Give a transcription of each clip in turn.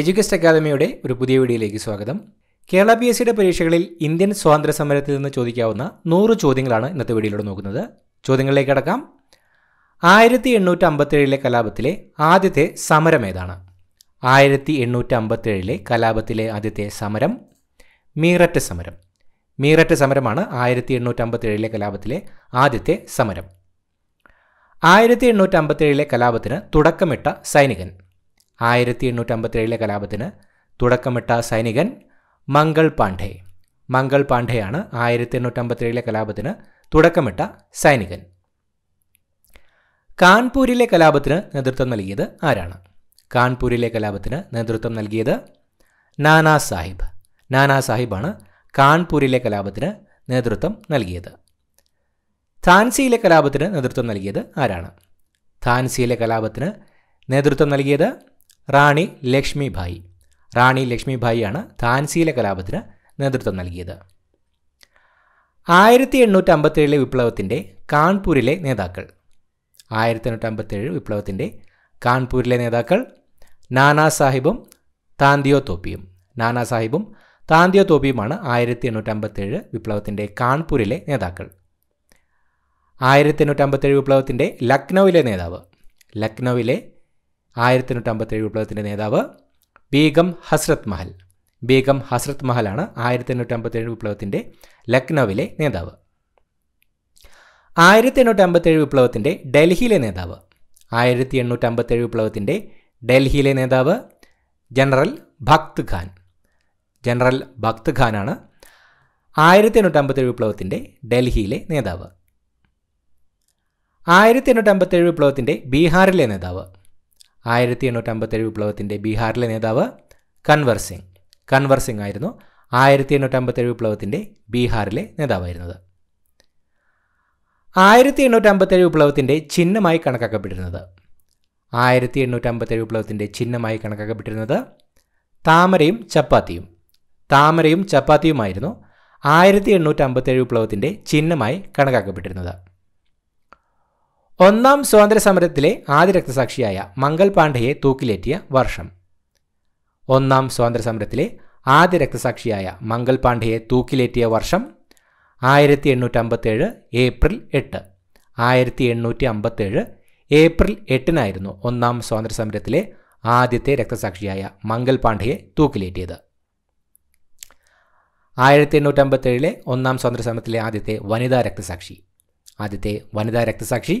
എഡ്യൂക്കസ്റ്റ് അക്കാദമിയുടെ ഒരു പുതിയ വീഡിയോയിലേക്ക് സ്വാഗതം കേരള പി എസ് സിയുടെ പരീക്ഷകളിൽ ഇന്ത്യൻ സ്വാതന്ത്ര്യ സമരത്തിൽ നിന്ന് ചോദിക്കാവുന്ന നൂറ് ചോദ്യങ്ങളാണ് ഇന്നത്തെ വീഡിയോയിലൂടെ നോക്കുന്നത് ചോദ്യങ്ങളിലേക്ക് അടക്കാം ആയിരത്തി എണ്ണൂറ്റി അമ്പത്തേഴിലെ കലാപത്തിലെ ആദ്യത്തെ സമരം ഏതാണ് ആയിരത്തി എണ്ണൂറ്റി അമ്പത്തേഴിലെ കലാപത്തിലെ ആദ്യത്തെ സമരം മീററ്റ് സമരം മീററ്റ് സമരമാണ് ആയിരത്തി എണ്ണൂറ്റി അമ്പത്തേഴിലെ കലാപത്തിലെ ആദ്യത്തെ സമരം ആയിരത്തി എണ്ണൂറ്റി അമ്പത്തേഴിലെ കലാപത്തിന് തുടക്കമിട്ട സൈനികൻ ആയിരത്തി എണ്ണൂറ്റമ്പത്തിയേഴിലെ കലാപത്തിന് തുടക്കമിട്ട സൈനികൻ മംഗൾ പാണ്ഡെ മംഗൾ പാണ്ഡെയാണ് ആയിരത്തി എണ്ണൂറ്റമ്പത്തിയേഴിലെ കലാപത്തിന് തുടക്കമിട്ട സൈനികൻ കാൺപൂരിലെ കലാപത്തിന് നേതൃത്വം നൽകിയത് ആരാണ് കാൺപൂരിലെ കലാപത്തിന് നേതൃത്വം നൽകിയത് നാനാ സാഹിബ് നാനാ സാഹിബാണ് കാൺപൂരിലെ കലാപത്തിന് നേതൃത്വം നൽകിയത് ഝാൻസിയിലെ കലാപത്തിന് നേതൃത്വം നൽകിയത് ആരാണ് ഝാൻസിയിലെ കലാപത്തിന് നേതൃത്വം നൽകിയത് റാണി ലക്ഷ്മിഭായി റാണി ലക്ഷ്മിഭായിയാണ് താൻസീല കലാപത്തിന് നേതൃത്വം നൽകിയത് ആയിരത്തി എണ്ണൂറ്റി അമ്പത്തേഴിലെ വിപ്ലവത്തിൻ്റെ കാൺപൂരിലെ നേതാക്കൾ ആയിരത്തി എണ്ണൂറ്റി അമ്പത്തേഴ് വിപ്ലവത്തിൻ്റെ കാൺപൂരിലെ നേതാക്കൾ നാനാ സാഹിബും താന്തിയോ തോപ്പിയും നാനാ സാഹിബും താന്തിയോ തോപ്പിയുമാണ് ആയിരത്തി എണ്ണൂറ്റി അമ്പത്തേഴ് വിപ്ലവത്തിൻ്റെ കാൺപൂരിലെ നേതാക്കൾ ആയിരത്തി എണ്ണൂറ്റി അമ്പത്തേഴ് വിപ്ലവത്തിൻ്റെ ലക്നൌവിലെ നേതാവ് ലക്നൌവിലെ ആയിരത്തി എണ്ണൂറ്റി അമ്പത്തേഴ് വിപ്ലവത്തിൻ്റെ നേതാവ് ബീഗം ഹസ്രത് മഹൽ ബീഗം ഹസ്രത് മഹലാണ് ആയിരത്തി എണ്ണൂറ്റി അമ്പത്തേഴ് വിപ്ലവത്തിൻ്റെ ലക്നൌവിലെ നേതാവ് ആയിരത്തി എണ്ണൂറ്റി അമ്പത്തേഴ് വിപ്ലവത്തിൻ്റെ ഡൽഹിയിലെ നേതാവ് ആയിരത്തി എണ്ണൂറ്റി അമ്പത്തേഴ് വിപ്ലവത്തിൻ്റെ ഡൽഹിയിലെ നേതാവ് ജനറൽ ഭക്ത് ഖാൻ ജനറൽ ഭക്ത് ഖാനാണ് ആയിരത്തി എണ്ണൂറ്റി അമ്പത്തേഴ് വിപ്ലവത്തിൻ്റെ ഡൽഹിയിലെ നേതാവ് ആയിരത്തി എണ്ണൂറ്റി അമ്പത്തേഴ് വിപ്ലവത്തിൻ്റെ ബീഹാറിലെ നേതാവ് ആയിരത്തി എണ്ണൂറ്റി അമ്പത്തേഴ് വിപ്ലവത്തിൻ്റെ ബീഹാറിലെ നേതാവ് കൺവർ സിംഗ് കൺവർ സിംഗ് ആയിരുന്നു ആയിരത്തി എണ്ണൂറ്റി അമ്പത്തേഴ് വിപ്ലവത്തിൻ്റെ ബീഹാറിലെ നേതാവായിരുന്നത് ആയിരത്തി എണ്ണൂറ്റി അമ്പത്തേഴ് വിപ്ലവത്തിൻ്റെ ചിഹ്നമായി കണക്കാക്കപ്പെട്ടിരുന്നത് ആയിരത്തി എണ്ണൂറ്റി അമ്പത്തേഴ് വിപ്ലവത്തിൻ്റെ ചിഹ്നമായി കണക്കാക്കപ്പെട്ടിരുന്നത് താമരയും ചപ്പാത്തിയും താമരയും ചപ്പാത്തിയുമായിരുന്നു ആയിരത്തി എണ്ണൂറ്റി അമ്പത്തേഴ് വിപ്ലവത്തിൻ്റെ ചിഹ്നമായി കണക്കാക്കപ്പെട്ടിരുന്നത് ഒന്നാം സ്വാതന്ത്ര്യസമരത്തിലെ ആദ്യ രക്തസാക്ഷിയായ മംഗൾ പാണ്ഡെയെ തൂക്കിലേറ്റിയ വർഷം ഒന്നാം സ്വാതന്ത്ര്യസമരത്തിലെ ആദ്യ രക്തസാക്ഷിയായ മംഗൾ പാണ്ഡെയെ തൂക്കിലേറ്റിയ വർഷം ആയിരത്തി എണ്ണൂറ്റി അമ്പത്തേഴ് ഏപ്രിൽ എട്ട് ആയിരത്തി എണ്ണൂറ്റി അമ്പത്തേഴ് ഏപ്രിൽ എട്ടിനായിരുന്നു ഒന്നാം സ്വാതന്ത്ര്യസമരത്തിലെ ആദ്യത്തെ രക്തസാക്ഷിയായ മംഗൾ പാണ്ഡെയെ തൂക്കിലേറ്റിയത് ആയിരത്തി എണ്ണൂറ്റി അമ്പത്തേഴിലെ ഒന്നാം സ്വാതന്ത്ര്യസമരത്തിലെ ആദ്യത്തെ വനിതാ രക്തസാക്ഷി ആദ്യത്തെ വനിതാ രക്തസാക്ഷി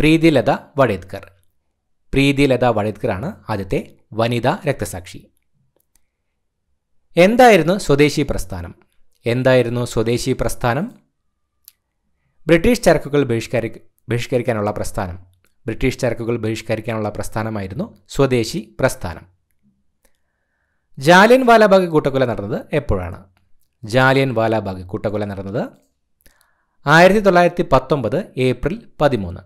പ്രീതിലത വടേത്കർ പ്രീതിലത വടേത്കറാണ് ആദ്യത്തെ വനിതാ രക്തസാക്ഷി എന്തായിരുന്നു സ്വദേശി പ്രസ്ഥാനം എന്തായിരുന്നു സ്വദേശി പ്രസ്ഥാനം ബ്രിട്ടീഷ് ചരക്കുകൾ ബഹിഷ്കരി ബഹിഷ്കരിക്കാനുള്ള പ്രസ്ഥാനം ബ്രിട്ടീഷ് ചരക്കുകൾ ബഹിഷ്കരിക്കാനുള്ള പ്രസ്ഥാനമായിരുന്നു സ്വദേശി പ്രസ്ഥാനം ജാലിയൻ വാലാബാഗ് കൂട്ടക്കൊല നടന്നത് എപ്പോഴാണ് ജാലിയൻ വാലാബാഗ് കൂട്ടക്കൊല നടന്നത് ആയിരത്തി തൊള്ളായിരത്തി പത്തൊമ്പത് ഏപ്രിൽ പതിമൂന്ന്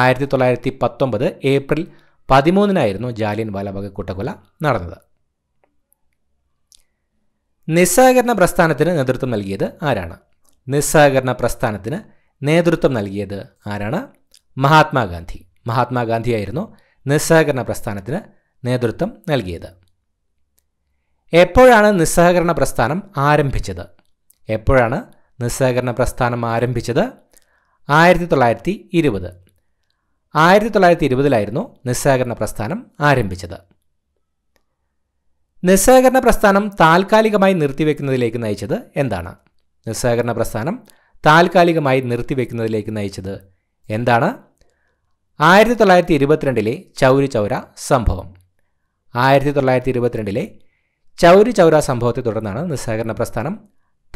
ആയിരത്തി തൊള്ളായിരത്തി പത്തൊമ്പത് ഏപ്രിൽ പതിമൂന്നിനായിരുന്നു ജാലിയൻ വാലാബാഗ് കൂട്ടക്കൊല നടന്നത് നിസ്സഹകരണ പ്രസ്ഥാനത്തിന് നേതൃത്വം നൽകിയത് ആരാണ് നിസ്സഹകരണ പ്രസ്ഥാനത്തിന് നേതൃത്വം നൽകിയത് ആരാണ് മഹാത്മാഗാന്ധി മഹാത്മാഗാന്ധിയായിരുന്നു നിസ്സഹകരണ പ്രസ്ഥാനത്തിന് നേതൃത്വം നൽകിയത് എപ്പോഴാണ് നിസ്സഹകരണ പ്രസ്ഥാനം ആരംഭിച്ചത് എപ്പോഴാണ് നിസ്സഹകരണ പ്രസ്ഥാനം ആരംഭിച്ചത് ആയിരത്തി തൊള്ളായിരത്തി ഇരുപത് ആയിരത്തി തൊള്ളായിരത്തി ഇരുപതിലായിരുന്നു നിസ്സഹകരണ പ്രസ്ഥാനം ആരംഭിച്ചത് നിസ്സഹകരണ പ്രസ്ഥാനം താൽക്കാലികമായി നിർത്തിവെക്കുന്നതിലേക്ക് നയിച്ചത് എന്താണ് നിസ്സഹകരണ പ്രസ്ഥാനം താൽക്കാലികമായി നിർത്തിവെക്കുന്നതിലേക്ക് നയിച്ചത് എന്താണ് ആയിരത്തി തൊള്ളായിരത്തി ഇരുപത്തിരണ്ടിലെ ചൗരി ചൗര സംഭവം ആയിരത്തി തൊള്ളായിരത്തി ഇരുപത്തിരണ്ടിലെ ചൗരി ചൗര സംഭവത്തെ തുടർന്നാണ് നിസ്സഹകരണ പ്രസ്ഥാനം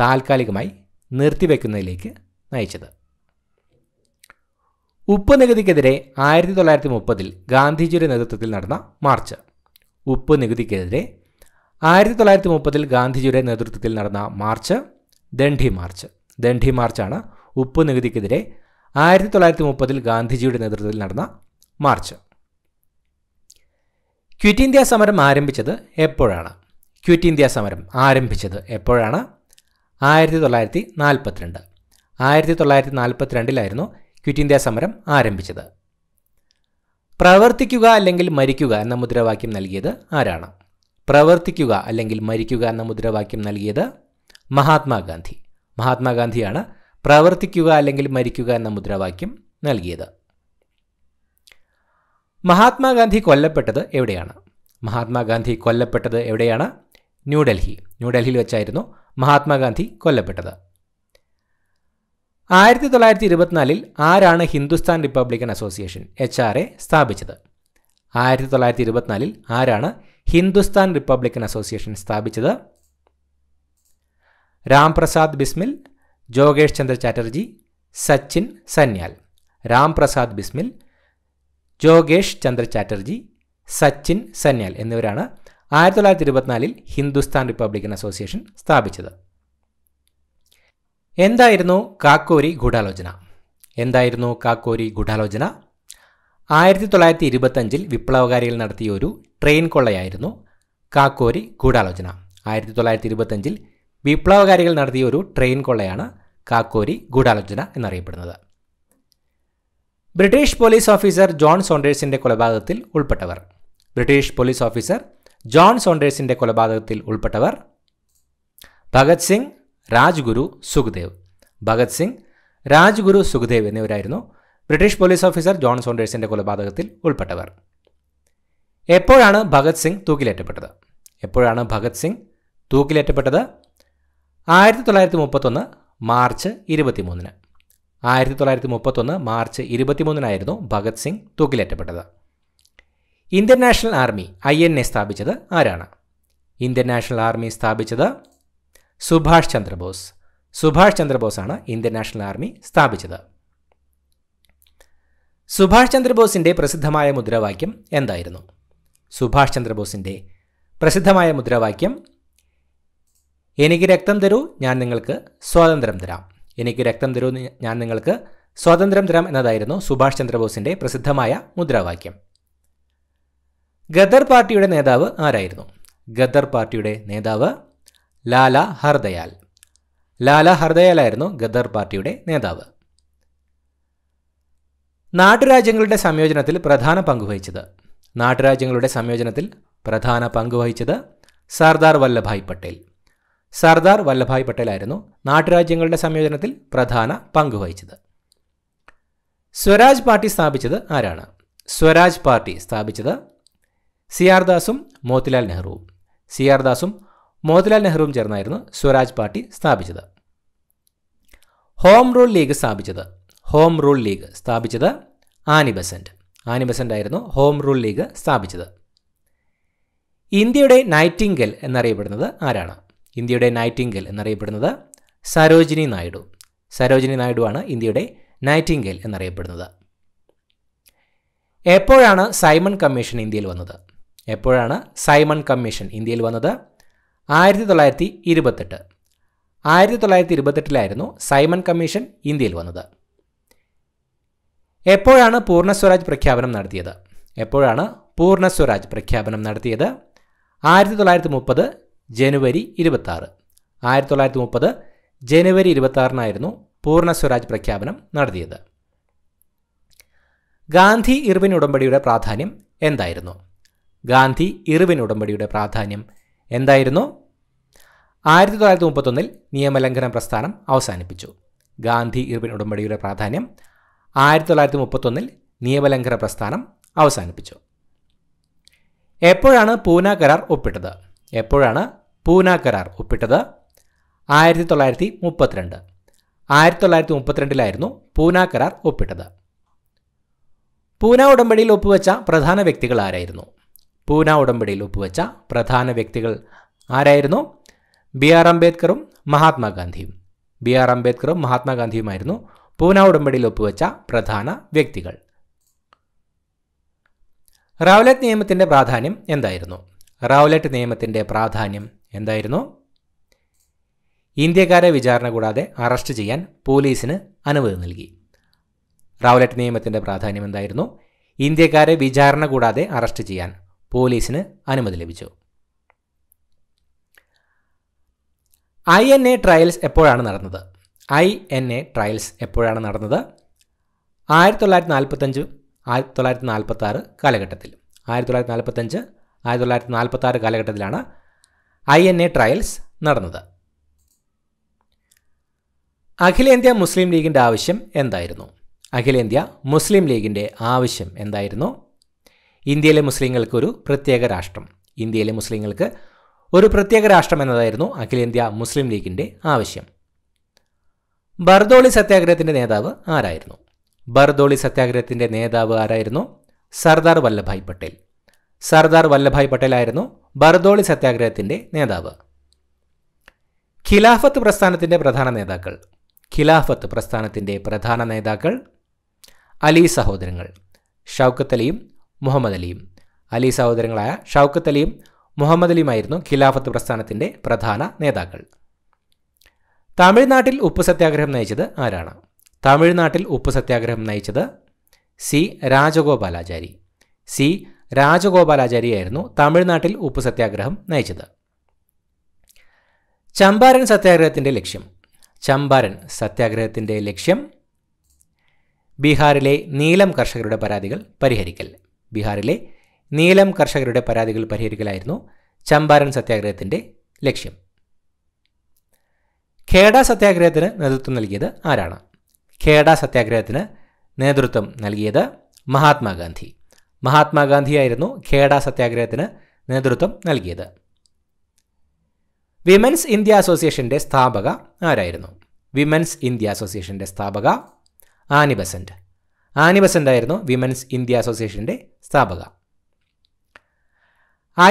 താൽക്കാലികമായി നിർത്തിവെക്കുന്നതിലേക്ക് നയിച്ചത് ഉപ്പ് നികുതിക്കെതിരെ ആയിരത്തി തൊള്ളായിരത്തി മുപ്പതിൽ ഗാന്ധിജിയുടെ നേതൃത്വത്തിൽ നടന്ന മാർച്ച് ഉപ്പ് നികുതിക്കെതിരെ ആയിരത്തി തൊള്ളായിരത്തി മുപ്പതിൽ ഗാന്ധിജിയുടെ നേതൃത്വത്തിൽ നടന്ന മാർച്ച് ദണ്ഡി മാർച്ച് ദണ്ഡി മാർച്ചാണ് ഉപ്പ് നികുതിക്കെതിരെ ആയിരത്തി തൊള്ളായിരത്തി മുപ്പതിൽ ഗാന്ധിജിയുടെ നേതൃത്വത്തിൽ നടന്ന മാർച്ച് ക്വിറ്റ് ഇന്ത്യ സമരം ആരംഭിച്ചത് എപ്പോഴാണ് ക്വിറ്റ് ഇന്ത്യ സമരം ആരംഭിച്ചത് എപ്പോഴാണ് ആയിരത്തി തൊള്ളായിരത്തി നാൽപ്പത്തിരണ്ട് ആയിരത്തി തൊള്ളായിരത്തി നാൽപ്പത്തിരണ്ടിലായിരുന്നു ക്വിറ്റ് ഇന്ത്യ സമരം ആരംഭിച്ചത് പ്രവർത്തിക്കുക അല്ലെങ്കിൽ മരിക്കുക എന്ന മുദ്രാവാക്യം നൽകിയത് ആരാണ് പ്രവർത്തിക്കുക അല്ലെങ്കിൽ മരിക്കുക എന്ന മുദ്രാവാക്യം നൽകിയത് മഹാത്മാഗാന്ധി മഹാത്മാഗാന്ധിയാണ് പ്രവർത്തിക്കുക അല്ലെങ്കിൽ മരിക്കുക എന്ന മുദ്രാവാക്യം നൽകിയത് മഹാത്മാഗാന്ധി കൊല്ലപ്പെട്ടത് എവിടെയാണ് മഹാത്മാഗാന്ധി കൊല്ലപ്പെട്ടത് എവിടെയാണ് ന്യൂഡൽഹി ന്യൂഡൽഹിയിൽ വെച്ചായിരുന്നു മഹാത്മാഗാന്ധി കൊല്ലപ്പെട്ടത് ആയിരത്തി തൊള്ളായിരത്തി ഇരുപത്തിനാലിൽ ആരാണ് Hindustan republican association H R A സ്ഥാപിച്ചത് ആയിരത്തി തൊള്ളായിരത്തി ഇരുപത്തിനാലിൽ ആരാണ് ഹിന്ദുസ്ഥാൻ റിപ്പബ്ലിക്കൻ അസോസിയേഷൻ സ്ഥാപിച്ചത് രാംപ്രസാദ് ബിസ്മിൽ ജോഗേഷ് ചന്ദ്ര ചാറ്റർജി സച്ചിൻ സന്യാൽ രാംപ്രസാദ് ബിസ്മിൽ ജോഗേഷ് ചന്ദ്ര ചാറ്റർജി സച്ചിൻ സന്യാൽ എന്നിവരാണ് ആയിരത്തി തൊള്ളായിരത്തി ഇരുപത്തിനാലിൽ ഹിന്ദുസ്ഥാൻ റിപ്പബ്ലിക്കൻ അസോസിയേഷൻ സ്ഥാപിച്ചത് എന്തായിരുന്നു കാക്കോരി ഗൂഢാലോചന എന്തായിരുന്നു കാക്കോരി ഗൂഢാലോചന ആയിരത്തി തൊള്ളായിരത്തി ഇരുപത്തഞ്ചിൽ വിപ്ലവകാരികൾ നടത്തിയ ഒരു ട്രെയിൻ കൊള്ളയായിരുന്നു കാക്കോരി ഗൂഢാലോചന ആയിരത്തി തൊള്ളായിരത്തി ഇരുപത്തഞ്ചിൽ വിപ്ലവകാരികൾ നടത്തിയ ഒരു ട്രെയിൻ കൊള്ളയാണ് കാക്കോരി ഗൂഢാലോചന എന്നറിയപ്പെടുന്നത് ബ്രിട്ടീഷ് പോലീസ് ഓഫീസർ ജോൺ സോണ്ടേഴ്സിൻ്റെ കൊലപാതകത്തിൽ ഉൾപ്പെട്ടവർ ബ്രിട്ടീഷ് പോലീസ് ഓഫീസർ ജോൺ സോണ്ടേഴ്സിൻ്റെ കൊലപാതകത്തിൽ ഉൾപ്പെട്ടവർ ഭഗത് സിംഗ് രാജ്ഗുരു സുഖ്ദേവ് ഭഗത് സിംഗ് രാജ്ഗുരു സുഖ്ദേവ് എന്നിവരായിരുന്നു ബ്രിട്ടീഷ് പോലീസ് ഓഫീസർ ജോൺ സോണ്ടേഴ്സിന്റെ കൊലപാതകത്തിൽ ഉൾപ്പെട്ടവർ എപ്പോഴാണ് ഭഗത് സിംഗ് തൂക്കിലേറ്റപ്പെട്ടത് എപ്പോഴാണ് ഭഗത് സിംഗ് തൂക്കിലേറ്റപ്പെട്ടത് ആയിരത്തി തൊള്ളായിരത്തി മുപ്പത്തൊന്ന് മാർച്ച് ഇരുപത്തിമൂന്നിന് ആയിരത്തി തൊള്ളായിരത്തി മുപ്പത്തൊന്ന് മാർച്ച് ഇരുപത്തിമൂന്നിനായിരുന്നു ഭഗത് സിംഗ് തൂക്കിലേറ്റപ്പെട്ടത് Indian national army I N A സ്ഥാപിച്ചത് ആരാണ് ഇന്ത്യൻ നാഷണൽ ആർമി സ്ഥാപിച്ചത് സുഭാഷ് ചന്ദ്രബോസ് സുഭാഷ് ചന്ദ്രബോസാണ് ഇന്ത്യൻ നാഷണൽ ആർമി സ്ഥാപിച്ചത് സുഭാഷ് ചന്ദ്രബോസിൻ്റെ പ്രസിദ്ധമായ മുദ്രാവാക്യം എന്തായിരുന്നു സുഭാഷ് ചന്ദ്രബോസിൻ്റെ പ്രസിദ്ധമായ മുദ്രാവാക്യം എനിക്ക് രക്തം തരൂ ഞാൻ നിങ്ങൾക്ക് സ്വാതന്ത്ര്യം തരാം എനിക്ക് രക്തം തരൂ ഞാൻ നിങ്ങൾക്ക് സ്വാതന്ത്ര്യം തരാം എന്നതായിരുന്നു സുഭാഷ് ചന്ദ്രബോസിൻ്റെ പ്രസിദ്ധമായ മുദ്രാവാക്യം ഗദർ പാർട്ടിയുടെ നേതാവ് ആരായിരുന്നു ഗദർ പാർട്ടിയുടെ നേതാവ് ലാല ഹർദയാൽ ലാല ഹർദയാലായിരുന്നു ഗദർ പാർട്ടിയുടെ നേതാവ് നാട്ടുരാജ്യങ്ങളുടെ സംയോജനത്തിൽ പ്രധാന പങ്കുവഹിച്ചത് നാട്ടുരാജ്യങ്ങളുടെ സംയോജനത്തിൽ പ്രധാന പങ്കുവഹിച്ചത് സർദാർ വല്ലഭായ് പട്ടേൽ സർദാർ വല്ലഭായ് പട്ടേലായിരുന്നു നാട്ടുരാജ്യങ്ങളുടെ സംയോജനത്തിൽ പ്രധാന പങ്കുവഹിച്ചത് സ്വരാജ് പാർട്ടി സ്ഥാപിച്ചത് ആരാണ് സ്വരാജ് പാർട്ടി സ്ഥാപിച്ചത് സി ആർ ദാസും മോത്തിലാൽ നെഹ്റുവും സി ആർ ദാസും മോത്തിലാൽ നെഹ്റുവും ചേർന്നായിരുന്നു സ്വരാജ് പാർട്ടി സ്ഥാപിച്ചത് ഹോം റൂൾ ലീഗ് സ്ഥാപിച്ചത് ഹോം റൂൾ ലീഗ് സ്ഥാപിച്ചത് ആനി ബസന്റ് ആയിരുന്നു ഹോം റൂൾ ലീഗ് സ്ഥാപിച്ചത് ഇന്ത്യയുടെ നൈറ്റിംഗൽ എന്നറിയപ്പെടുന്നത് ആരാണ് ഇന്ത്യയുടെ നൈറ്റിംഗൽ എന്നറിയപ്പെടുന്നത് സരോജിനി നായിഡു സരോജിനി നായിഡു ആണ് ഇന്ത്യയുടെ നൈറ്റിംഗൽ എന്നറിയപ്പെടുന്നത് എപ്പോഴാണ് സൈമൺ കമ്മീഷൻ ഇന്ത്യയിൽ വന്നത് എപ്പോഴാണ് സൈമൺ കമ്മീഷൻ ഇന്ത്യയിൽ വന്നത് ആയിരത്തി തൊള്ളായിരത്തി ഇരുപത്തെട്ട് ആയിരത്തി തൊള്ളായിരത്തി ഇരുപത്തെട്ടിലായിരുന്നു സൈമൺ കമ്മീഷൻ ഇന്ത്യയിൽ വന്നത് എപ്പോഴാണ് പൂർണ്ണ സ്വരാജ് പ്രഖ്യാപനം നടത്തിയത് എപ്പോഴാണ് പൂർണ്ണ സ്വരാജ് പ്രഖ്യാപനം നടത്തിയത് ആയിരത്തി തൊള്ളായിരത്തി മുപ്പത് ജനുവരി ഇരുപത്തി ആറ് ആയിരത്തി തൊള്ളായിരത്തി മുപ്പത് ജനുവരി ഇരുപത്താറിനായിരുന്നു പൂർണ്ണ സ്വരാജ് പ്രഖ്യാപനം നടത്തിയത് ഗാന്ധി ഇർവിൻ ഉടമ്പടിയുടെ പ്രാധാന്യം എന്തായിരുന്നു ഗാന്ധി ഇർവിൻ ഉടമ്പടിയുടെ പ്രാധാന്യം എന്തായിരുന്നു ആയിരത്തി തൊള്ളായിരത്തി മുപ്പത്തൊന്നിൽ നിയമലംഘന പ്രസ്ഥാനം അവസാനിപ്പിച്ചു ഗാന്ധി ഇർബിൻ ഉടമ്പടിയുടെ പ്രാധാന്യം ആയിരത്തി തൊള്ളായിരത്തി മുപ്പത്തൊന്നിൽ നിയമലംഘന പ്രസ്ഥാനം അവസാനിപ്പിച്ചു എപ്പോഴാണ് പൂന കരാർ ഒപ്പിട്ടത് എപ്പോഴാണ് പൂന കരാർ ഒപ്പിട്ടത് ആയിരത്തി തൊള്ളായിരത്തി മുപ്പത്തിരണ്ട് ആയിരത്തി തൊള്ളായിരത്തി മുപ്പത്തിരണ്ടിലായിരുന്നു പൂന കരാർ ഒപ്പിട്ടത് പൂന ഉടമ്പടിയിൽ ഒപ്പുവെച്ച പ്രധാന വ്യക്തികൾ ആരായിരുന്നു പൂന ഉടമ്പടിയിൽ ഒപ്പുവെച്ച പ്രധാന വ്യക്തികൾ ആരായിരുന്നു ബി ആർ അംബേദ്കറും മഹാത്മാഗാന്ധിയും ബി ആർ അംബേദ്കറും മഹാത്മാഗാന്ധിയുമായിരുന്നു പൂന ഉടമ്പടിയിൽ ഒപ്പുവെച്ച പ്രധാന വ്യക്തികൾ റൗലറ്റ് നിയമത്തിൻ്റെ പ്രാധാന്യം എന്തായിരുന്നു റൗലറ്റ് നിയമത്തിൻ്റെ പ്രാധാന്യം എന്തായിരുന്നു ഇന്ത്യക്കാരെ വിചാരണ കൂടാതെ അറസ്റ്റ് ചെയ്യാൻ പോലീസിന് അനുമതി നൽകി റൗലറ്റ് നിയമത്തിൻ്റെ പ്രാധാന്യം എന്തായിരുന്നു ഇന്ത്യക്കാരെ വിചാരണ കൂടാതെ അറസ്റ്റ് ചെയ്യാൻ പോലീസിന് അനുമതി ലഭിച്ചു ഐ എൻ എ ട്രയൽസ് എപ്പോഴാണ് നടന്നത് ഐ എൻ എ ട്രയൽസ് എപ്പോഴാണ് നടന്നത് ആയിരത്തി തൊള്ളായിരത്തി നാൽപ്പത്തഞ്ച് ആയിരത്തി തൊള്ളായിരത്തി നാൽപ്പത്തി ആറ് കാലഘട്ടത്തിൽ ആയിരത്തി തൊള്ളായിരത്തി നാൽപ്പത്തഞ്ച് ആയിരത്തി തൊള്ളായിരത്തി നാൽപ്പത്തി ആറ് കാലഘട്ടത്തിലാണ് ഐ എൻ എ ട്രയൽസ് നടന്നത് അഖിലേന്ത്യാ മുസ്ലിം ലീഗിൻ്റെ ആവശ്യം എന്തായിരുന്നു അഖിലേന്ത്യാ മുസ്ലിം ലീഗിൻ്റെ ആവശ്യം എന്തായിരുന്നു ഇന്ത്യയിലെ മുസ്ലിങ്ങൾക്ക് ഒരു പ്രത്യേക രാഷ്ട്രം ഇന്ത്യയിലെ മുസ്ലിങ്ങൾക്ക് ഒരു പ്രത്യേക രാഷ്ട്രം എന്നതായിരുന്നു അഖിലേന്ത്യാ മുസ്ലിം ലീഗിൻ്റെ ആവശ്യം ബർദോളി സത്യാഗ്രഹത്തിൻ്റെ നേതാവ് ആരായിരുന്നു ബർദോളി സത്യാഗ്രഹത്തിൻ്റെ നേതാവ് ആരായിരുന്നു സർദാർ വല്ലഭായ് പട്ടേൽ സർദാർ വല്ലഭായ് പട്ടേൽ ആയിരുന്നു ബർദോളി സത്യാഗ്രഹത്തിൻ്റെ നേതാവ് ഖിലാഫത്ത് പ്രസ്ഥാനത്തിൻ്റെ പ്രധാന നേതാക്കൾ ഖിലാഫത്ത് പ്രസ്ഥാനത്തിൻ്റെ പ്രധാന നേതാക്കൾ അലി സഹോദരങ്ങൾ ഷൗക്കത്ത് അലിയും മുഹമ്മദ് അലിയും അലി സഹോദരങ്ങളായ ഷൌക്കത്ത് അലിയും മുഹമ്മദ് അലിയുമായിരുന്നു ഖിലാഫത്ത് പ്രസ്ഥാനത്തിൻ്റെ പ്രധാന നേതാക്കൾ തമിഴ്നാട്ടിൽ ഉപ്പ് സത്യാഗ്രഹം നയിച്ചത് ആരാണ് തമിഴ്നാട്ടിൽ ഉപ്പ് സത്യാഗ്രഹം നയിച്ചത് സി രാജഗോപാലാചാരി സി രാജഗോപാലാചാരിയായിരുന്നു തമിഴ്നാട്ടിൽ ഉപ്പ് സത്യാഗ്രഹം നയിച്ചത് ചമ്പാരൻ സത്യാഗ്രഹത്തിൻ്റെ ലക്ഷ്യം ചമ്പാരൻ സത്യാഗ്രഹത്തിൻ്റെ ലക്ഷ്യം ബീഹാറിലെ നീലം കർഷകരുടെ പരാതികൾ പരിഹരിക്കൽ ബീഹാറിലെ നീലം കർഷകരുടെ പരാതികൾ പരിഹരിക്കലായിരുന്നു ചമ്പാരൻ സത്യാഗ്രഹത്തിൻ്റെ ലക്ഷ്യം ഖേഡ സത്യാഗ്രഹത്തിന് നേതൃത്വം നൽകിയത് ആരാണ് ഖേഡ സത്യാഗ്രഹത്തിന് നേതൃത്വം നൽകിയത് മഹാത്മാഗാന്ധി മഹാത്മാഗാന്ധിയായിരുന്നു ഖേഡ സത്യാഗ്രഹത്തിന് നേതൃത്വം നൽകിയത് വിമൻസ് ഇന്ത്യ അസോസിയേഷൻ്റെ സ്ഥാപക ആരായിരുന്നു വിമൻസ് ഇന്ത്യ അസോസിയേഷൻ്റെ സ്ഥാപക ആനി ബസൻറ്റ് ആനി ബസന്തായിരുന്നു വിമൻസ് ഇന്ത്യ അസോസിയേഷൻ്റെ സ്ഥാപക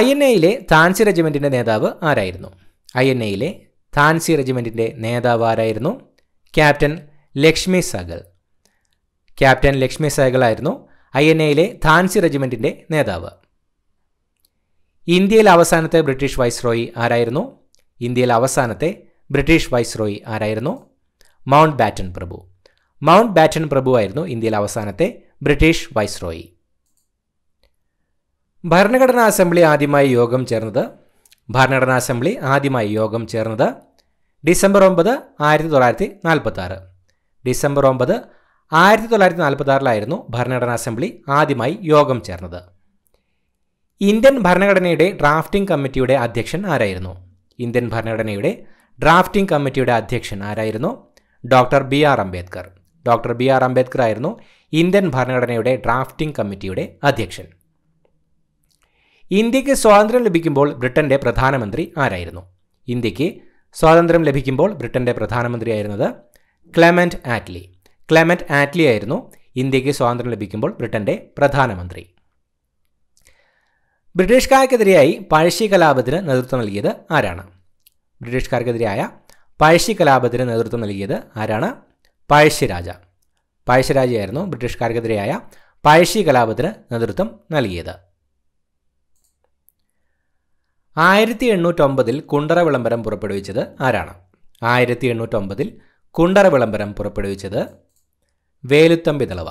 ഐ എൻ എയിലെ താൻസി റെജിമെൻറ്റിൻ്റെ നേതാവ് ആരായിരുന്നു ഐ എൻ എയിലെ താൻസി റെജിമെൻറ്റിൻ്റെ നേതാവ് ആരായിരുന്നു ക്യാപ്റ്റൻ ലക്ഷ്മി സഹൽ ക്യാപ്റ്റൻ ലക്ഷ്മി സഹലായിരുന്നു ഐ എൻ എയിലെ താൻസി റെജിമെൻറ്റിൻ്റെ നേതാവ് ഇന്ത്യയിൽ അവസാനത്തെ ബ്രിട്ടീഷ് വൈസ്രോയി ആരായിരുന്നു ഇന്ത്യയിൽ അവസാനത്തെ ബ്രിട്ടീഷ് വൈസ്രോയി ആരായിരുന്നു മൗണ്ട് ബാറ്റൻ പ്രഭു മൗണ്ട് ബാറ്റൺ പ്രഭുവായിരുന്നു ഇന്ത്യയിലെ അവസാനത്തെ ബ്രിട്ടീഷ് വൈസ്രോയി ഭരണഘടനാ അസംബ്ലി ആദ്യമായി യോഗം ചേർന്നത് ഭരണഘടനാ അസംബ്ലി ആദ്യമായി യോഗം ചേർന്നത് ഡിസംബർ ഒമ്പത് ആയിരത്തി തൊള്ളായിരത്തി നാൽപ്പത്തി ആറ് ഡിസംബർ ഒമ്പത് ആയിരത്തി തൊള്ളായിരത്തി നാൽപ്പത്തി ആറിലായിരുന്നു ഭരണഘടനാ അസംബ്ലി ആദ്യമായി യോഗം ചേർന്നത് ഇന്ത്യൻ ഭരണഘടനയുടെ ഡ്രാഫ്റ്റിംഗ് കമ്മിറ്റിയുടെ അധ്യക്ഷൻ ആരായിരുന്നു ഇന്ത്യൻ ഭരണഘടനയുടെ ഡ്രാഫ്റ്റിംഗ് കമ്മിറ്റിയുടെ അധ്യക്ഷൻ ആരായിരുന്നു doctor B R Ambedkar doctor B R Ambedkar ആയിരുന്നു ഇന്ത്യൻ ഭരണഘടനയുടെ ഡ്രാഫ്റ്റിംഗ് കമ്മിറ്റിയുടെ അധ്യക്ഷൻ ഇന്ത്യക്ക് സ്വാതന്ത്ര്യം ലഭിക്കുമ്പോൾ ബ്രിട്ടന്റെ പ്രധാനമന്ത്രി ആരായിരുന്നു ഇന്ത്യക്ക് സ്വാതന്ത്ര്യം ലഭിക്കുമ്പോൾ ബ്രിട്ടന്റെ ആയിരുന്നത് ക്ലെമൻറ്റ് ആറ്റ്ലി ക്ലെമൻറ്റ് ആറ്റ്ലി ആയിരുന്നു ഇന്ത്യക്ക് സ്വാതന്ത്ര്യം ലഭിക്കുമ്പോൾ ബ്രിട്ടന്റെ പ്രധാനമന്ത്രി ബ്രിട്ടീഷ്കാർക്കെതിരെയായി പഴശ്ശി കലാപത്തിന് നേതൃത്വം നൽകിയത് ആരാണ് ബ്രിട്ടീഷുകാർക്കെതിരെയായ പഴശ്ശി കലാപത്തിന് നേതൃത്വം നൽകിയത് ആരാണ് പഴശ്ശിരാജ പഴശ്ശിരാജയായിരുന്നു ബ്രിട്ടീഷുകാർക്കെതിരെയായ പഴശ്ശി കലാപത്തിന് നേതൃത്വം നൽകിയത് ആയിരത്തി എണ്ണൂറ്റൊമ്പതിൽ കുണ്ടറ വിളംബരം പുറപ്പെടുവിച്ചത് ആരാണ് ആയിരത്തി എണ്ണൂറ്റൊമ്പതിൽ കുണ്ടറ വിളംബരം പുറപ്പെടുവിച്ചത് വേലുത്തമ്പി ദളവ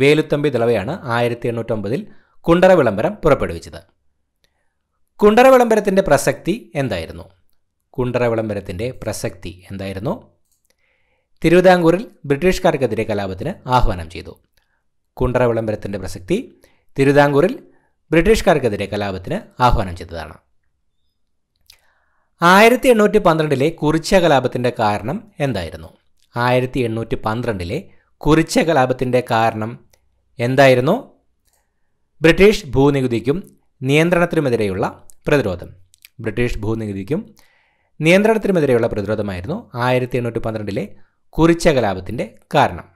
വേലുത്തമ്പി ദളവയാണ് ആയിരത്തി എണ്ണൂറ്റൊമ്പതിൽ കുണ്ടറ വിളംബരം പുറപ്പെടുവിച്ചത് കുണ്ടറ വിളംബരത്തിൻ്റെ പ്രസക്തി എന്തായിരുന്നു കുണ്ടറ വിളംബരത്തിൻ്റെ പ്രസക്തി എന്തായിരുന്നു തിരുവിതാംകൂറിൽ ബ്രിട്ടീഷുകാർക്കെതിരെ കലാപത്തിന് ആഹ്വാനം ചെയ്തു കുണ്ടറ വിളംബരത്തിൻ്റെ പ്രസക്തി തിരുവിതാംകൂറിൽ ബ്രിട്ടീഷുകാർക്കെതിരെ കലാപത്തിന് ആഹ്വാനം ചെയ്തതാണ് ആയിരത്തി എണ്ണൂറ്റി പന്ത്രണ്ടിലെ കുറിച്ച കലാപത്തിൻ്റെ കാരണം എന്തായിരുന്നു ആയിരത്തി എണ്ണൂറ്റി പന്ത്രണ്ടിലെ കുറിച്ച കലാപത്തിൻ്റെ കാരണം എന്തായിരുന്നു ബ്രിട്ടീഷ് ഭൂനികുതിക്കും നിയന്ത്രണത്തിനുമെതിരെയുള്ള പ്രതിരോധം ബ്രിട്ടീഷ് ഭൂനികുതിക്കും നിയന്ത്രണത്തിനുമെതിരെയുള്ള പ്രതിരോധമായിരുന്നു ആയിരത്തി എണ്ണൂറ്റി പന്ത്രണ്ടിലെ കുറിച്ച കലാപത്തിൻ്റെ കാരണം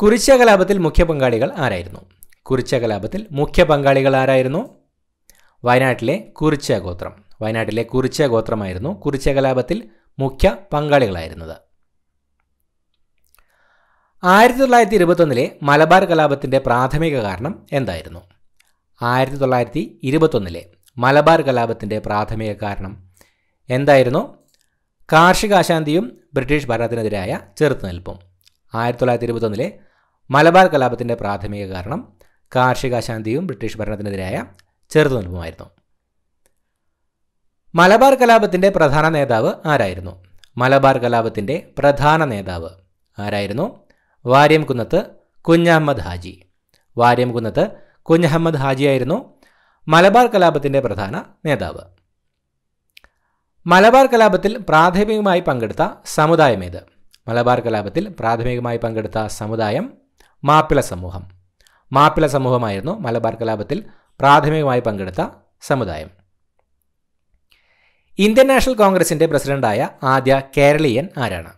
കുറിച്ച കലാപത്തിൽ മുഖ്യ പങ്കാളികൾ ആരായിരുന്നു കുറിച്ച കലാപത്തിൽ മുഖ്യ പങ്കാളികൾ ആരായിരുന്നു വയനാട്ടിലെ കുറിച്ച ഗോത്രം വയനാട്ടിലെ കുറിച്ച ഗോത്രമായിരുന്നു കുറിച്ച കലാപത്തിൽ മുഖ്യ പങ്കാളികളായിരുന്നത് ആയിരത്തി തൊള്ളായിരത്തി ഇരുപത്തൊന്നിലെ മലബാർ കലാപത്തിൻ്റെ പ്രാഥമിക കാരണം എന്തായിരുന്നു ആയിരത്തി തൊള്ളായിരത്തി ഇരുപത്തൊന്നിലെ മലബാർ കലാപത്തിൻ്റെ പ്രാഥമിക കാരണം എന്തായിരുന്നു കാർഷികാശാന്തിയും ബ്രിട്ടീഷ് ഭരണത്തിനെതിരായ ചെറുത്തുനിൽപ്പും ആയിരത്തി തൊള്ളായിരത്തി ഇരുപത്തൊന്നിലെ മലബാർ കലാപത്തിൻ്റെ പ്രാഥമിക കാരണം കാർഷികാശാന്തിയും ബ്രിട്ടീഷ് ഭരണത്തിനെതിരായ ചെറുത്തുനിൽപ്പുമായിരുന്നു മലബാർ കലാപത്തിൻ്റെ പ്രധാന നേതാവ് ആരായിരുന്നു മലബാർ കലാപത്തിൻ്റെ പ്രധാന നേതാവ് ആരായിരുന്നു വാര്യംകുന്നത്ത് കുഞ്ഞഹമ്മദ് ഹാജി വാര്യംകുന്നത്ത് കുഞ്ഞഹമ്മദ് ഹാജിയായിരുന്നു മലബാർ കലാപത്തിൻ്റെ പ്രധാന നേതാവ് മലബാർ കലാപത്തിൽ പ്രാഥമികമായി പങ്കെടുത്ത സമുദായമേത് മലബാർ കലാപത്തിൽ പ്രാഥമികമായി പങ്കെടുത്ത സമുദായം മാപ്പിള സമൂഹം മാപ്പിള സമൂഹമായിരുന്നു മലബാർ കലാപത്തിൽ പ്രാഥമികമായി പങ്കെടുത്ത സമുദായം ഇന്ത്യൻ നാഷണൽ കോൺഗ്രസിൻ്റെ പ്രസിഡന്റായ ആദ്യ കേരളീയൻ ആരാണ്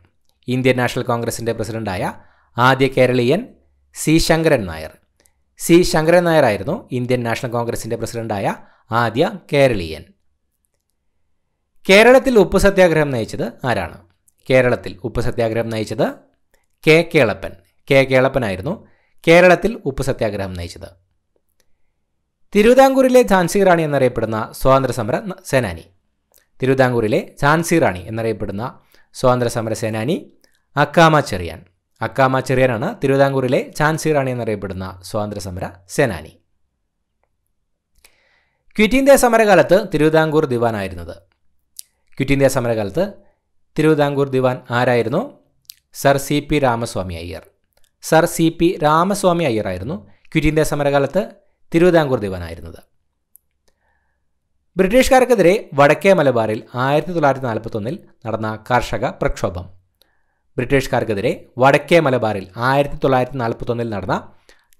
ഇന്ത്യൻ നാഷണൽ കോൺഗ്രസിൻ്റെ പ്രസിഡന്റായ ആദ്യ കേരളീയൻ സി ശങ്കരൻ നായർ സി ശങ്കരൻ നായർ ആയിരുന്നു ഇന്ത്യൻ നാഷണൽ കോൺഗ്രസിൻ്റെ പ്രസിഡന്റായ ആദ്യ കേരളീയൻ കേരളത്തിൽ ഉപ്പ് സത്യാഗ്രഹം നയിച്ചത് ആരാണ് കേരളത്തിൽ ഉപ്പ് സത്യാഗ്രഹം നയിച്ചത് കെ കേളപ്പൻ കെ കേളപ്പനായിരുന്നു കേരളത്തിൽ ഉപ്പ് സത്യാഗ്രഹം നയിച്ചത് തിരുവിതാംകൂറിലെ ഝാൻസി റാണി എന്നറിയപ്പെടുന്ന സമര സേനാനി തിരുവിതാംകൂറിലെ ഝാൻസി റാണി എന്നറിയപ്പെടുന്ന സമര സേനാനി അക്കാമ ചെറിയാൻ അക്കാമ ചെറിയാനാണ് തിരുവിതാംകൂറിലെ ഝാൻസി റാണി എന്നറിയപ്പെടുന്ന സമര സേനാനി ക്വിറ്റ് ഇന്ത്യ സമരകാലത്ത് തിരുവിതാംകൂർ ദിവാനായിരുന്നത് ക്വിറ്റ് ഇന്ത്യ സമരകാലത്ത് തിരുവിതാംകൂർ ദിവാൻ ആരായിരുന്നു sir C P Ramaswamy Iyer sir C P Ramaswamy Iyer ആയിരുന്നു ക്വിറ്റ് ഇന്ത്യ സമരകാലത്ത് തിരുവിതാംകൂർ ആയിരുന്നത് ബ്രിട്ടീഷുകാർക്കെതിരെ വടക്കേ മലബാറിൽ ആയിരത്തി തൊള്ളായിരത്തി നാൽപ്പത്തൊന്നിൽ നടന്ന കർഷക പ്രക്ഷോഭം ബ്രിട്ടീഷുകാർക്കെതിരെ വടക്കേ മലബാറിൽ ആയിരത്തി തൊള്ളായിരത്തി നാൽപ്പത്തൊന്നിൽ നടന്ന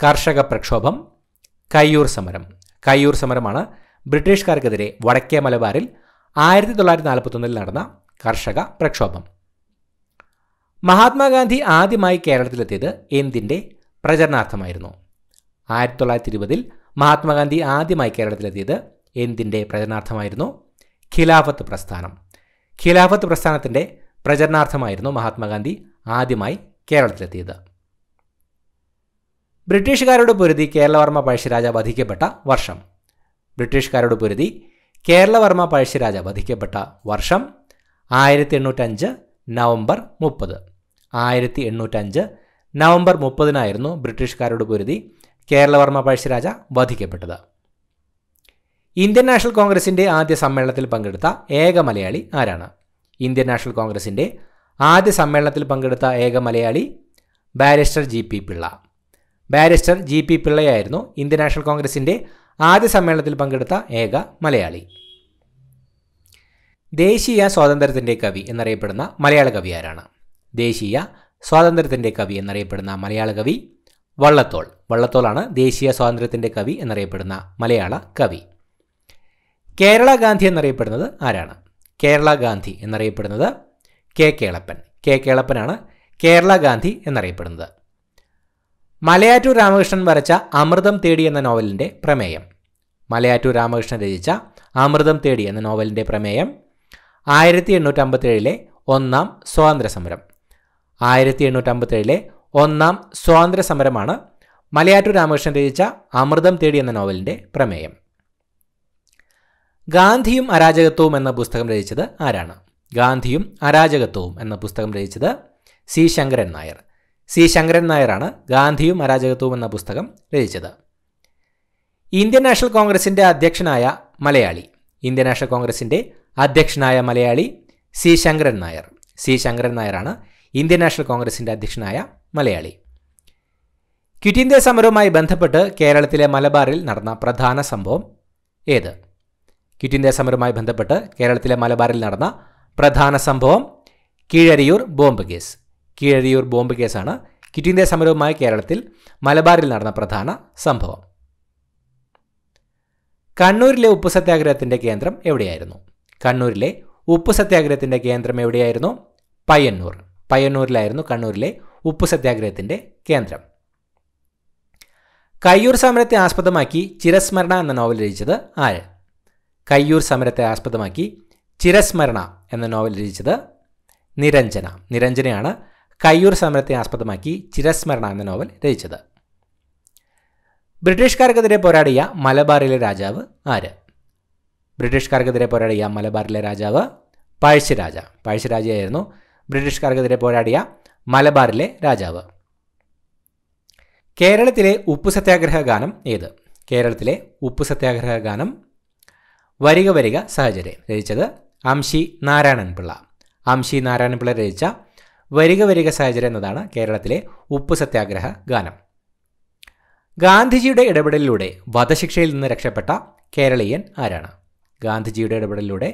കർഷക പ്രക്ഷോഭം കയ്യൂർ സമരം കയ്യൂർ സമരമാണ് ബ്രിട്ടീഷുകാർക്കെതിരെ വടക്കേ മലബാറിൽ ആയിരത്തി തൊള്ളായിരത്തി നാൽപ്പത്തൊന്നിൽ നടന്ന കർഷക പ്രക്ഷോഭം മഹാത്മാഗാന്ധി ആദ്യമായി കേരളത്തിലെത്തിയത് എന്തിൻ്റെ പ്രചരണാർത്ഥമായിരുന്നു ആയിരത്തി തൊള്ളായിരത്തി ഇരുപതിൽ മഹാത്മാഗാന്ധി ആദ്യമായി കേരളത്തിലെത്തിയത് എന്തിൻ്റെ പ്രചരണാർത്ഥമായിരുന്നു ഖിലാഫത്ത് പ്രസ്ഥാനം ഖിലാഫത്ത് പ്രസ്ഥാനത്തിൻ്റെ പ്രചരണാർത്ഥമായിരുന്നു മഹാത്മാഗാന്ധി ആദ്യമായി കേരളത്തിലെത്തിയത് ബ്രിട്ടീഷുകാരുടെ പൊരുതി കേരളവർമ്മ പഴശ്ശിരാജ വധിക്കപ്പെട്ട വർഷം ബ്രിട്ടീഷുകാരുടെ പൊരുതി കേരളവർമ്മ പഴശ്ശിരാജ വധിക്കപ്പെട്ട വർഷം ആയിരത്തി എണ്ണൂറ്റഞ്ച് നവംബർ മുപ്പത് ആയിരത്തി എണ്ണൂറ്റഞ്ച് നവംബർ മുപ്പതിനായിരുന്നു ബ്രിട്ടീഷുകാരോട് പൊരുതി കേരളവർമ്മ പഴശ്ശിരാജ വധിക്കപ്പെട്ടത് ഇന്ത്യൻ നാഷണൽ കോൺഗ്രസിൻ്റെ ആദ്യ സമ്മേളനത്തിൽ പങ്കെടുത്ത ഏക മലയാളി ആരാണ് ഇന്ത്യൻ നാഷണൽ കോൺഗ്രസിൻ്റെ ആദ്യ സമ്മേളനത്തിൽ പങ്കെടുത്ത ഏക Malayali barrister G P Pillai barrister G P പിള്ളയായിരുന്നു ഇന്ത്യൻ നാഷണൽ കോൺഗ്രസിൻ്റെ ആദ്യ സമ്മേളനത്തിൽ പങ്കെടുത്ത ഏക മലയാളി ദേശീയ സ്വാതന്ത്ര്യത്തിൻ്റെ കവി എന്നറിയപ്പെടുന്ന മലയാള കവി ആരാണ് ദേശീയ സ്വാതന്ത്ര്യത്തിൻ്റെ കവി എന്നറിയപ്പെടുന്ന മലയാള കവി വള്ളത്തോൾ വള്ളത്തോളാണ് ദേശീയ സ്വാതന്ത്ര്യത്തിൻ്റെ കവി എന്നറിയപ്പെടുന്ന മലയാള കവി കേരള ഗാന്ധി എന്നറിയപ്പെടുന്നത് ആരാണ് കേരള ഗാന്ധി എന്നറിയപ്പെടുന്നത് കെ കേളപ്പൻ കെ കേളപ്പനാണ് കേരള ഗാന്ധി എന്നറിയപ്പെടുന്നത് മലയാറ്റൂർ രാമകൃഷ്ണൻ വരച്ച അമൃതം തേടി എന്ന നോവലിൻ്റെ പ്രമേയം മലയാറ്റൂർ രാമകൃഷ്ണൻ രചിച്ച അമൃതം തേടി എന്ന നോവലിൻ്റെ പ്രമേയം ആയിരത്തി എണ്ണൂറ്റമ്പത്തേഴിലെ ഒന്നാം സ്വാതന്ത്ര്യ സമരം ആയിരത്തി എണ്ണൂറ്റമ്പത്തേഴിലെ ഒന്നാം സ്വാതന്ത്ര്യ സമരമാണ് മലയാറ്റൂർ രാമകൃഷ്ണൻ രചിച്ച അമൃതം തേടി എന്ന നോവലിൻ്റെ പ്രമേയം ഗാന്ധിയും അരാജകത്വവും എന്ന പുസ്തകം രചിച്ചത് ആരാണ് ഗാന്ധിയും അരാജകത്വവും എന്ന പുസ്തകം രചിച്ചത് സി ശങ്കരൻ നായർ സി ശങ്കരൻ നായരാണ് ഗാന്ധിയും അരാജകത്വവും എന്ന പുസ്തകം രചിച്ചത് ഇന്ത്യൻ നാഷണൽ കോൺഗ്രസിൻ്റെ അധ്യക്ഷനായ മലയാളി ഇന്ത്യൻ നാഷണൽ കോൺഗ്രസിൻ്റെ അധ്യക്ഷനായ മലയാളി സി ശങ്കരൻ നായർ സി ശങ്കരൻ നായരാണ് ഇന്ത്യൻ നാഷണൽ കോൺഗ്രസിൻ്റെ അധ്യക്ഷനായ മലയാളി ക്വിറ്റ് ഇന്ത്യ സമരവുമായി ബന്ധപ്പെട്ട് കേരളത്തിലെ മലബാറിൽ നടന്ന പ്രധാന സംഭവം ഏത് ക്വിറ്റ് ഇന്ത്യ സമരവുമായി ബന്ധപ്പെട്ട് കേരളത്തിലെ മലബാറിൽ നടന്ന പ്രധാന സംഭവം Keezhariyur bomb case Keezhariyur bomb കേസാണ് ഇന്ത്യ സമരവുമായി കേരളത്തിൽ മലബാറിൽ നടന്ന പ്രധാന സംഭവം കണ്ണൂരിലെ ഉപ്പ് സത്യാഗ്രഹത്തിൻ്റെ കേന്ദ്രം എവിടെയായിരുന്നു കണ്ണൂരിലെ ഉപ്പ് സത്യാഗ്രഹത്തിൻ്റെ കേന്ദ്രം എവിടെയായിരുന്നു പയ്യന്നൂർ പയ്യന്നൂരിലായിരുന്നു കണ്ണൂരിലെ ഉപ്പ് സത്യാഗ്രഹത്തിൻ്റെ കേന്ദ്രം കയ്യൂർ സമരത്തെ ആസ്പദമാക്കി ചിരസ്മരണ എന്ന നോവൽ രചിച്ചത് ആര് കയ്യൂർ സമരത്തെ ആസ്പദമാക്കി ചിരസ്മരണ എന്ന നോവൽ രചിച്ചത് നിരഞ്ജന നിരഞ്ജനയാണ് കയ്യൂർ സമരത്തെ ആസ്പദമാക്കി ചിരസ്മരണ എന്ന നോവൽ രചിച്ചത് ബ്രിട്ടീഷുകാർക്കെതിരെ പോരാടിയ മലബാറിലെ രാജാവ് ആര് ബ്രിട്ടീഷുകാർക്കെതിരെ പോരാടിയ മലബാറിലെ രാജാവ് പഴശ്ശിരാജ പഴശ്ശിരാജയായിരുന്നു ബ്രിട്ടീഷുകാർക്കെതിരെ പോരാടിയ മലബാറിലെ രാജാവ് കേരളത്തിലെ ഉപ്പു സത്യാഗ്രഹ ഗാനം ഏത് കേരളത്തിലെ ഉപ്പു സത്യാഗ്രഹ ഗാനം വരിക വരിക സഹചര്യം രചിച്ചത് അംശി നാരായണൻ പിള്ള അംശി നാരായണൻ പിള്ള രചിച്ച വരിക വരിക സാഹചര്യം എന്നതാണ് കേരളത്തിലെ ഉപ്പ് സത്യാഗ്രഹ ഗാനം ഗാന്ധിജിയുടെ ഇടപെടലിലൂടെ വധശിക്ഷയിൽ നിന്ന് രക്ഷപ്പെട്ട കേരളീയൻ ആരാണ് ഗാന്ധിജിയുടെ ഇടപെടലിലൂടെ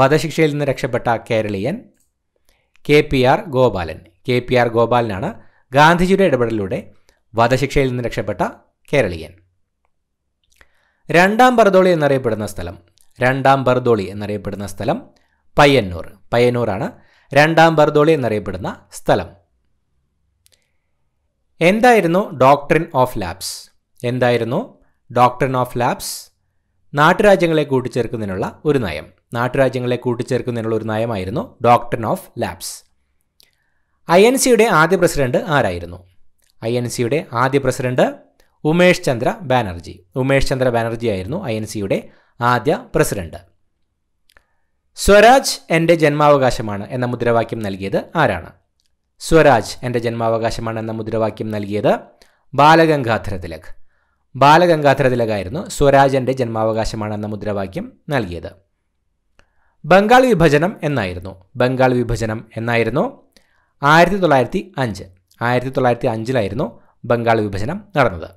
വധശിക്ഷയിൽ നിന്ന് രക്ഷപ്പെട്ട കേരളീയൻ K P R Gopalan K P R ഗോപാലനാണ് ഗാന്ധിജിയുടെ ഇടപെടലിലൂടെ വധശിക്ഷയിൽ നിന്ന് രക്ഷപ്പെട്ട കേരളീയൻ രണ്ടാം ബർദോളി എന്നറിയപ്പെടുന്ന സ്ഥലം രണ്ടാം ബർദോളി എന്നറിയപ്പെടുന്ന സ്ഥലം പയ്യന്നൂർ പയ്യന്നൂറാണ് രണ്ടാം ബർദോളി എന്നറിയപ്പെടുന്ന സ്ഥലം എന്തായിരുന്നു ഡോക്ട്രിൻ ഓഫ് ലാബ്സ് എന്തായിരുന്നു ഡോക്ട്രിൻ ഓഫ് ലാബ്സ് നാട്ടുരാജ്യങ്ങളെ കൂട്ടിച്ചേർക്കുന്നതിനുള്ള ഒരു നയം നാട്ടുരാജ്യങ്ങളെ കൂട്ടിച്ചേർക്കുന്നതിനുള്ള ഒരു നയമായിരുന്നു doctrine of lapse I N സിയുടെ ആദ്യ പ്രസിഡന്റ് ആരായിരുന്നു ഐ എൻ സിയുടെ ആദ്യ പ്രസിഡന്റ് ഉമേഷ് ചന്ദ്ര ബാനർജി ഉമേഷ് ചന്ദ്ര ബാനർജി ആയിരുന്നു ഐ എൻ സിയുടെ ആദ്യ പ്രസിഡന്റ് സ്വരാജ് എൻ്റെ ജന്മാവകാശമാണ് എന്ന മുദ്രാവാക്യം നൽകിയത് ആരാണ് സ്വരാജ് എൻ്റെ ജന്മാവകാശമാണ് എന്ന മുദ്രാവാക്യം നൽകിയത് ബാലഗംഗാധര തിലക് ബാലഗംഗാധര തിലകായിരുന്നു സ്വരാജ് എൻ്റെ ജന്മാവകാശമാണ് എന്ന മുദ്രാവാക്യം നൽകിയത് ബംഗാൾ വിഭജനം എന്നായിരുന്നു ബംഗാൾ വിഭജനം എന്നായിരുന്നു ആയിരത്തി തൊള്ളായിരത്തി അഞ്ച് ആയിരത്തി തൊള്ളായിരത്തി അഞ്ചിലായിരുന്നു ബംഗാൾ വിഭജനം നടന്നത്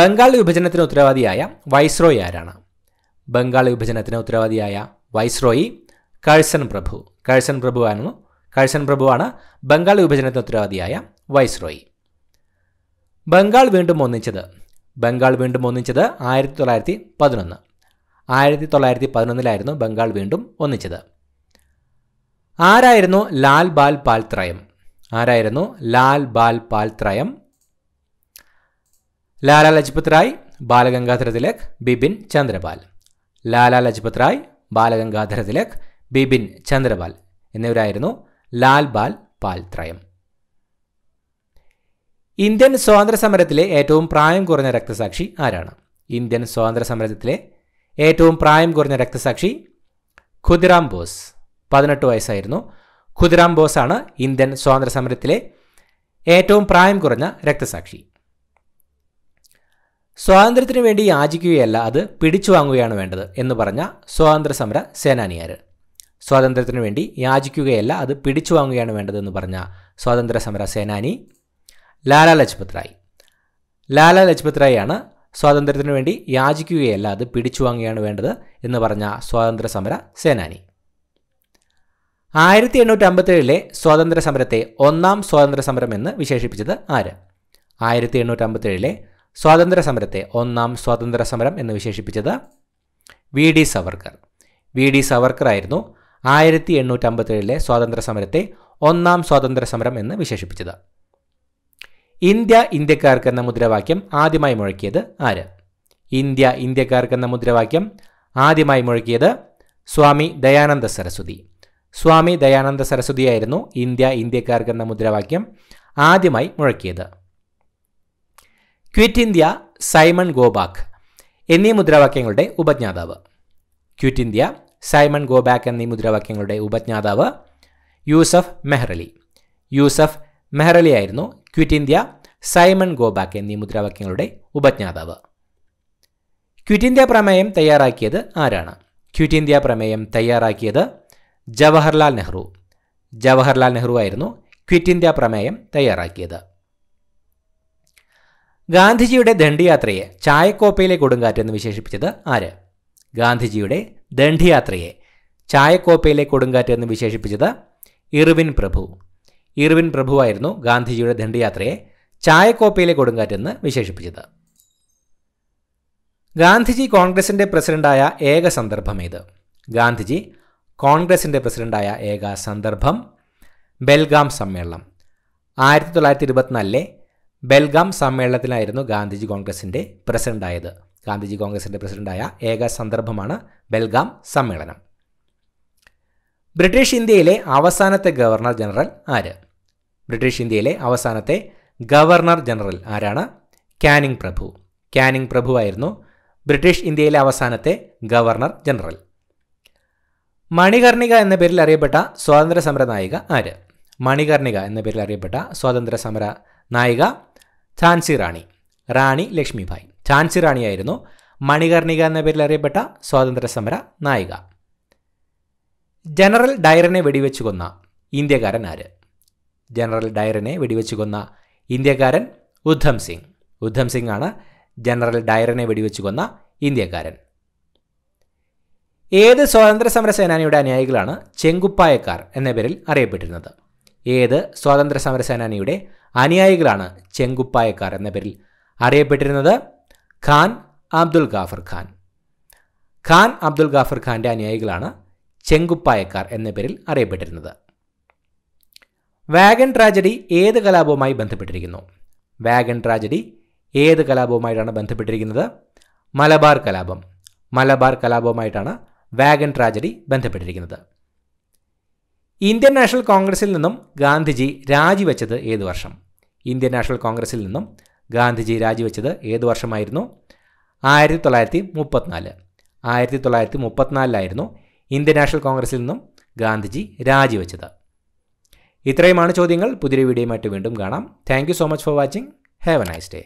ബംഗാൾ വിഭജനത്തിന് ഉത്തരവാദിയായ വൈസ്രോയി ആരാണ് ബംഗാൾ വിഭജനത്തിന് ഉത്തരവാദിയായ വൈസ്രോയി കഴ്സൺ പ്രഭു കഴ്സൺ പ്രഭുവാണ് കഴ്സൺ പ്രഭുവാണ് ബംഗാൾ വിഭജനത്തിന് ഉത്തരവാദിയായ വൈസ്രോയി ബംഗാൾ വീണ്ടും ഒന്നിച്ചത് ബംഗാൾ വീണ്ടും ഒന്നിച്ചത് ആയിരത്തി തൊള്ളായിരത്തി പതിനൊന്ന് ആയിരത്തി തൊള്ളായിരത്തി പതിനൊന്നിലായിരുന്നു ബംഗാൾ വീണ്ടും ഒന്നിച്ചത് ആരായിരുന്നു ലാൽ ബാൽ പാൽ ത്രയം ആരായിരുന്നു ലാൽ ബാൽ പാൽ ത്രയം ലാലാ ലജ്പത് റായ് ബാലഗംഗാധര തിലക് ബിപിൻ ചന്ദ്രപാൽ ലാലാ ലജ്പത് റായ് ബാലഗംഗാധര തിലക് ബിപിൻ ചന്ദ്രപാൽ എന്നിവരായിരുന്നു ലാൽ ബാൽ പാൽ ത്രയം ഇന്ത്യൻ സ്വാതന്ത്ര്യ സമരത്തിലെ ഏറ്റവും പ്രായം കുറഞ്ഞ രക്തസാക്ഷി ആരാണ് ഇന്ത്യൻ സ്വാതന്ത്ര്യ സമരത്തിലെ ഏറ്റവും പ്രായം കുറഞ്ഞ രക്തസാക്ഷി ഖുദിറാം ബോസ് പതിനെട്ട് വയസ്സായിരുന്നു ഖുദിറാം ബോസാണ് ഇന്ത്യൻ സ്വാതന്ത്ര്യ സമരത്തിലെ ഏറ്റവും പ്രായം കുറഞ്ഞ രക്തസാക്ഷി സ്വാതന്ത്ര്യത്തിനു വേണ്ടി യാചിക്കുകയല്ല അത് പിടിച്ചു വാങ്ങുകയാണ് വേണ്ടത് എന്ന് പറഞ്ഞ സ്വാതന്ത്ര്യ സമര സേനാനിയാർ സ്വാതന്ത്ര്യത്തിനു വേണ്ടി യാചിക്കുകയല്ല അത് പിടിച്ചു വാങ്ങുകയാണ് വേണ്ടതെന്ന് പറഞ്ഞ സ്വാതന്ത്ര്യ സമര സേനാനി ലാല ലജ്പത് റായ് ലാല ലജ്പത് റായാണ് സ്വാതന്ത്ര്യത്തിനു വേണ്ടി യാചിക്കുകയല്ല അത് പിടിച്ചു വാങ്ങുകയാണ് വേണ്ടത് എന്ന് പറഞ്ഞ സ്വാതന്ത്ര്യ സമര സേനാനി ആയിരത്തി എണ്ണൂറ്റി അമ്പത്തേഴിലെ സ്വാതന്ത്ര്യ സമരത്തെ ഒന്നാം സ്വാതന്ത്ര്യ സമരം എന്ന് വിശേഷിപ്പിച്ചത് ആര് ആയിരത്തി എണ്ണൂറ്റി അമ്പത്തേഴിലെ സ്വാതന്ത്ര്യ സമരത്തെ ഒന്നാം സ്വാതന്ത്ര്യ സമരം എന്ന് വിശേഷിപ്പിച്ചത് V D Savarkar V D Savarkar ആയിരുന്നു ആയിരത്തി എണ്ണൂറ്റമ്പത്തേഴിലെ സ്വാതന്ത്ര്യ സമരത്തെ ഒന്നാം സ്വാതന്ത്ര്യ സമരം എന്ന് വിശേഷിപ്പിച്ചത് ഇന്ത്യ ഇന്ത്യക്കാർക്ക് എന്ന മുദ്രാവാക്യം ആദ്യമായി മുഴക്കിയത് ആര് ഇന്ത്യ ഇന്ത്യക്കാർക്ക് എന്ന മുദ്രാവാക്യം ആദ്യമായി മുഴക്കിയത് സ്വാമി ദയാനന്ദ സരസ്വതി സ്വാമി ദയാനന്ദ സരസ്വതിയായിരുന്നു ഇന്ത്യ ഇന്ത്യക്കാർക്ക് എന്ന മുദ്രാവാക്യം ആദ്യമായി മുഴക്കിയത് ക്വിറ്റ് ഇന്ത്യ സൈമൺ ഗോബാക്ക് എന്നീ മുദ്രാവാക്യങ്ങളുടെ ഉപജ്ഞാതാവ് ക്വിറ്റ് ഇന്ത്യ സൈമൺ ഗോബാക്ക് എന്നീ മുദ്രാവാക്യങ്ങളുടെ ഉപജ്ഞാതാവ് യൂസഫ് മെഹ്റലി യൂസഫ് മെഹ്റലി ആയിരുന്നു ക്വിറ്റ് ഇന്ത്യ സൈമൺ ഗോബാക്ക് എന്നീ മുദ്രാവാക്യങ്ങളുടെ ഉപജ്ഞാതാവ് ക്വിറ്റ് ഇന്ത്യ പ്രമേയം തയ്യാറാക്കിയത് ആരാണ് ക്വിറ്റ് ഇന്ത്യ പ്രമേയം തയ്യാറാക്കിയത് ജവഹർലാൽ നെഹ്റു ജവഹർലാൽ നെഹ്റു ആയിരുന്നു ക്വിറ്റ് ഇന്ത്യ പ്രമേയം തയ്യാറാക്കിയത് ഗാന്ധിജിയുടെ ദണ്ഡിയാത്രയെ ചായക്കോപ്പയിലെ കൊടുങ്കാറ്റെന്ന് വിശേഷിപ്പിച്ചത് ആര് ഗാന്ധിജിയുടെ ദണ്ഡിയാത്രയെ ചായക്കോപ്പയിലെ കൊടുങ്കാറ്റെന്ന് വിശേഷിപ്പിച്ചത് ഇർവിൻ പ്രഭു ഇർവിൻ പ്രഭുവായിരുന്നു ഗാന്ധിജിയുടെ ദണ്ഡിയാത്രയെ ചായക്കോപ്പയിലെ കൊടുങ്കാറ്റെന്ന് വിശേഷിപ്പിച്ചത് ഗാന്ധിജി കോൺഗ്രസിൻ്റെ പ്രസിഡന്റായ ഏക സന്ദർഭം ഏത് ഗാന്ധിജി കോൺഗ്രസിൻ്റെ പ്രസിഡന്റായ ഏക സന്ദർഭം ബെൽഗാം സമ്മേളനം ആയിരത്തി തൊള്ളായിരത്തി ഇരുപത്തിനാലിലെ ബെൽഗാം സമ്മേളനത്തിലായിരുന്നു ഗാന്ധിജി കോൺഗ്രസിൻ്റെ പ്രസിഡൻ്റായത് ഗാന്ധിജി കോൺഗ്രസിൻ്റെ പ്രസിഡൻ്റായ ഏക സന്ദർഭമാണ് ബെൽഗാം സമ്മേളനം ബ്രിട്ടീഷ് ഇന്ത്യയിലെ അവസാനത്തെ ഗവർണർ ജനറൽ ആര് ബ്രിട്ടീഷ് ഇന്ത്യയിലെ അവസാനത്തെ ഗവർണർ ജനറൽ ആരാണ് കാനിങ് പ്രഭു കാനിങ് പ്രഭു ആയിരുന്നു ബ്രിട്ടീഷ് ഇന്ത്യയിലെ അവസാനത്തെ ഗവർണർ ജനറൽ മണികർണിക എന്ന പേരിൽ അറിയപ്പെട്ട സ്വാതന്ത്ര്യ സമര നായിക ആര് മണികർണിക എന്ന പേരിൽ അറിയപ്പെട്ട സ്വാതന്ത്ര്യ സമര നായിക ഝാൻസി റാണി റാണി ലക്ഷ്മിഭായ് ഝാൻസി റാണിയായിരുന്നു മണികർണിക എന്ന പേരിൽ അറിയപ്പെട്ട സ്വാതന്ത്ര്യ സമര നായിക ജനറൽ ഡയറിനെ വെടിവെച്ചു കൊന്ന ഇന്ത്യക്കാരൻ ആര് ജനറൽ ഡയറിനെ വെടിവെച്ചു കൊന്ന ഇന്ത്യക്കാരൻ ഉദ്ധം സിംഗ് ഉദ്ധം സിംഗ് ആണ് ജനറൽ ഡയറിനെ വെടിവെച്ചു കൊന്ന ഇന്ത്യക്കാരൻ ഏത് സ്വാതന്ത്ര്യ സമര സേനാനിയുടെ അനുയായികളാണ് ചെങ്കുപ്പായക്കാർ എന്ന പേരിൽ അറിയപ്പെട്ടിരുന്നത് ഏത് സ്വാതന്ത്ര്യ സമരസേനാനിയുടെ അനുയായികളാണ് ചെങ്കുപ്പായക്കാർ എന്ന പേരിൽ അറിയപ്പെട്ടിരുന്നത് ഖാൻ അബ്ദുൽ ഗാഫർ ഖാൻ ഖാൻ അബ്ദുൽ ഗാഫർ ഖാൻ്റെ അനുയായികളാണ് ചെങ്കുപ്പായക്കാർ എന്ന പേരിൽ അറിയപ്പെട്ടിരുന്നത് വാഗൺ ട്രാജഡി ഏത് കലാപവുമായി ബന്ധപ്പെട്ടിരിക്കുന്നു വാഗൺ ട്രാജഡി ഏത് കലാപവുമായിട്ടാണ് ബന്ധപ്പെട്ടിരിക്കുന്നത് മലബാർ കലാപം മലബാർ കലാപവുമായിട്ടാണ് വാഗൺ ട്രാജഡി ബന്ധപ്പെട്ടിരിക്കുന്നത് ഇന്ത്യൻ നാഷണൽ കോൺഗ്രസിൽ നിന്നും ഗാന്ധിജി രാജിവെച്ചത് ഏത് വർഷം ഇന്ത്യൻ നാഷണൽ കോൺഗ്രസിൽ നിന്നും ഗാന്ധിജി രാജിവെച്ചത് ഏത് വർഷമായിരുന്നു ആയിരത്തി തൊള്ളായിരത്തി മുപ്പത്തിനാല് ആയിരത്തി തൊള്ളായിരത്തി മുപ്പത്തിനാലിലായിരുന്നു ഇന്ത്യൻ നാഷണൽ കോൺഗ്രസിൽ നിന്നും ഗാന്ധിജി രാജിവെച്ചത് ഇത്രയുമാണ് ചോദ്യങ്ങൾ പുതിയൊരു വീഡിയോയുമായിട്ട് വീണ്ടും കാണാം thank so much for watching have a nice day